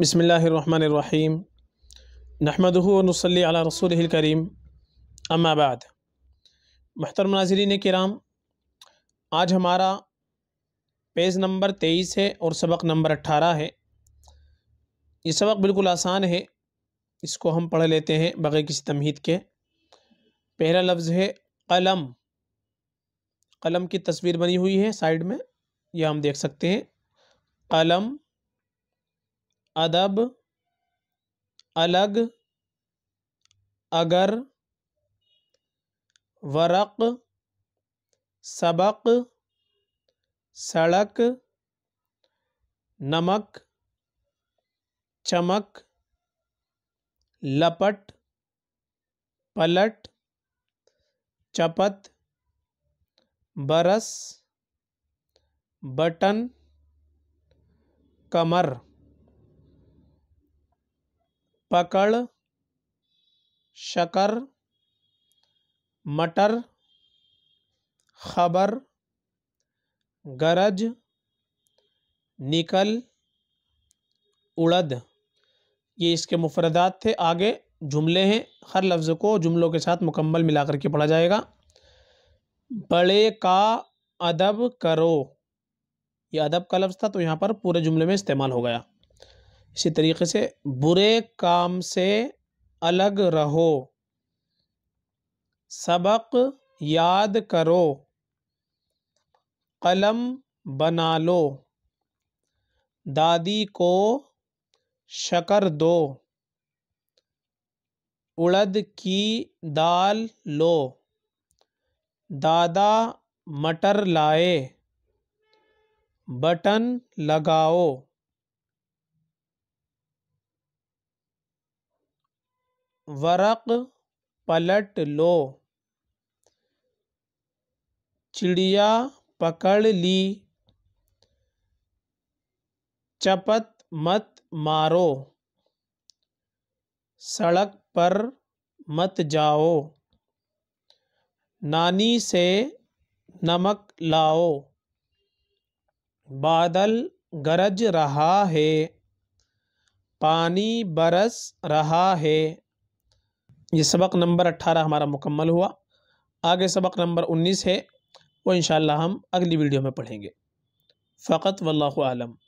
बसमीम अला रसूल करीम अम्माबाद महतरम नाजरीन कराम आज हमारा पेज नंबर तेईस है और सबक नंबर अट्ठारह है ये सबक बिल्कुल आसान है इसको हम पढ़ लेते हैं बग़ैर किसी तमहीद के पहला लफ्ज़ है कलम कलम की तस्वीर बनी हुई है साइड में यह हम देख सकते हैं कलम अदब अलग अगर वरक सबक सड़क नमक चमक लपट पलट चपत बरस बटन कमर पकड़ शकर मटर खबर गरज निकल उड़द ये इसके मुफरदात थे आगे जुमले हैं हर लफ्ज़ को जुमलों के साथ मुकम्मल मिला करके पढ़ा जाएगा बड़े का अदब करो ये अदब का लफ्ज़ था तो यहाँ पर पूरे जुमले में इस्तेमाल हो गया इसी तरीके से बुरे काम से अलग रहो सबक याद करो कलम बना लो दादी को शकर दो उड़द की दाल लो दादा मटर लाए बटन लगाओ वरक पलट लो चिड़िया पकड़ ली चपत मत मारो सड़क पर मत जाओ नानी से नमक लाओ बादल गरज रहा है पानी बरस रहा है ये सबक नंबर अट्ठारह हमारा मुकम्मल हुआ आगे सबक नंबर उन्नीस है वो इन हम अगली वीडियो में पढ़ेंगे फ़कत वल्लम